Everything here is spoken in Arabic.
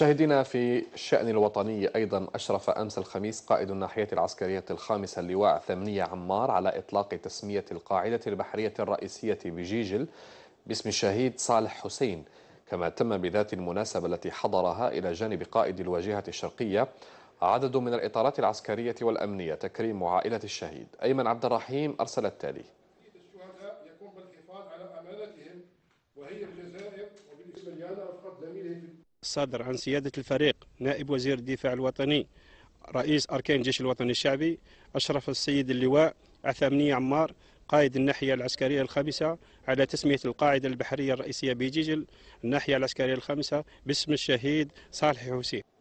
مشاهدينا في الشأن الوطني أيضا أشرف أمس الخميس قائد الناحية العسكرية الخامسة اللواء الثمنية عمار على إطلاق تسمية القاعدة البحرية الرئيسية بجيجل باسم الشهيد صالح حسين كما تم بذات المناسبة التي حضرها إلى جانب قائد الواجهة الشرقية عدد من الإطارات العسكرية والأمنية تكريم عائلة الشهيد أيمن عبد الرحيم أرسل التالي يقوم بالحفاظ على أمانتهم وهي الجزائر وبالإسبانيانة أفقد زميله صدر عن سيادة الفريق نائب وزير الدفاع الوطني رئيس أركان الجيش الوطني الشعبي أشرف السيد اللواء عثامني عمار قائد الناحية العسكرية الخامسة على تسمية القاعدة البحرية الرئيسية بجيجل الناحية العسكرية الخامسة باسم الشهيد صالح حسين